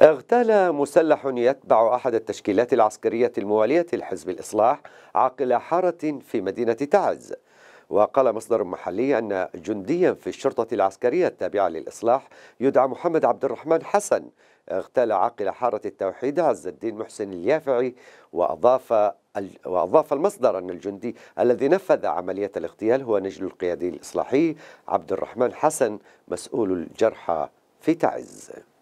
اغتال مسلح يتبع أحد التشكيلات العسكرية الموالية لحزب الإصلاح عقل حارة في مدينة تعز وقال مصدر محلي أن جنديا في الشرطة العسكرية التابعة للإصلاح يدعى محمد عبد الرحمن حسن اغتال عاقل حارة التوحيد عز الدين محسن اليافعي وأضاف وأضاف المصدر أن الجندي الذي نفذ عملية الاغتيال هو نجل القيادي الإصلاحي عبد الرحمن حسن مسؤول الجرحى في تعز